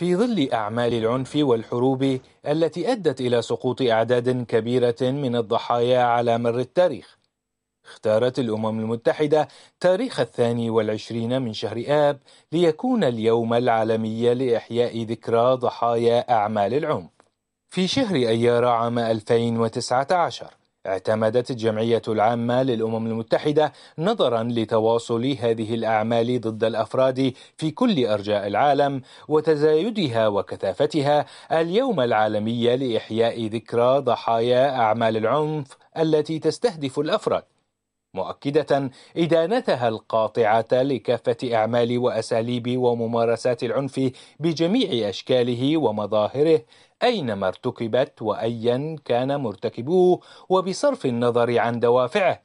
في ظل أعمال العنف والحروب التي أدت إلى سقوط أعداد كبيرة من الضحايا على مر التاريخ اختارت الأمم المتحدة تاريخ الثاني والعشرين من شهر آب ليكون اليوم العالمي لإحياء ذكرى ضحايا أعمال العنف في شهر أيار عام 2019 اعتمدت الجمعية العامة للأمم المتحدة نظرا لتواصل هذه الأعمال ضد الأفراد في كل أرجاء العالم وتزايدها وكثافتها اليوم العالمي لإحياء ذكرى ضحايا أعمال العنف التي تستهدف الأفراد مؤكده ادانتها القاطعه لكافه اعمال واساليب وممارسات العنف بجميع اشكاله ومظاهره اينما ارتكبت وايا كان مرتكبوه وبصرف النظر عن دوافعه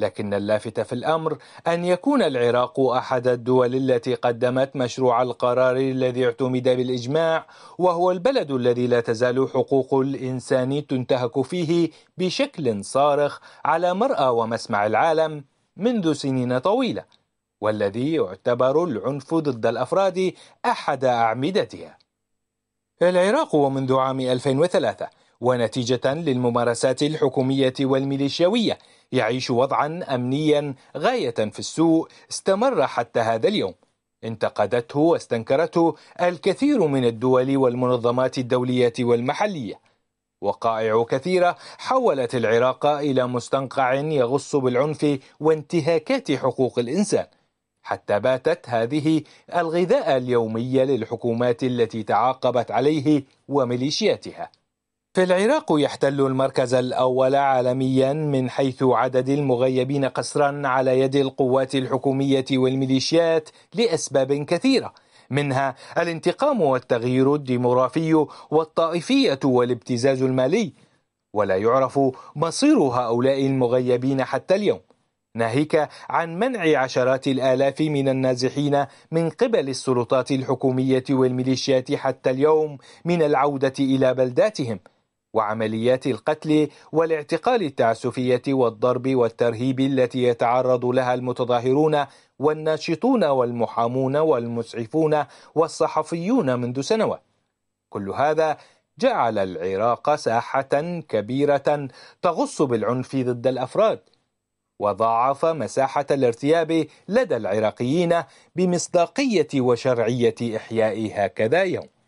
لكن اللافت في الامر ان يكون العراق احد الدول التي قدمت مشروع القرار الذي اعتمد بالاجماع وهو البلد الذي لا تزال حقوق الانسان تنتهك فيه بشكل صارخ على مرأى ومسمع العالم منذ سنين طويله والذي يعتبر العنف ضد الافراد احد اعمدتها العراق ومنذ عام 2003 ونتيجة للممارسات الحكومية والميليشياوية يعيش وضعا أمنيا غاية في السوء استمر حتى هذا اليوم انتقدته واستنكرته الكثير من الدول والمنظمات الدولية والمحلية وقائع كثيرة حولت العراق إلى مستنقع يغص بالعنف وانتهاكات حقوق الإنسان حتى باتت هذه الغذاء اليومي للحكومات التي تعاقبت عليه وميليشياتها في العراق يحتل المركز الأول عالميا من حيث عدد المغيبين قسرا على يد القوات الحكومية والميليشيات لأسباب كثيرة منها الانتقام والتغيير الديموغرافي والطائفية والابتزاز المالي ولا يعرف مصير هؤلاء المغيبين حتى اليوم ناهيك عن منع عشرات الآلاف من النازحين من قبل السلطات الحكومية والميليشيات حتى اليوم من العودة إلى بلداتهم وعمليات القتل والاعتقال التعسفية والضرب والترهيب التي يتعرض لها المتظاهرون والناشطون والمحامون والمسعفون والصحفيون منذ سنوات. كل هذا جعل العراق ساحة كبيرة تغص بالعنف ضد الأفراد. وضاعف مساحة الارتياب لدى العراقيين بمصداقية وشرعية إحياء هكذا يوم.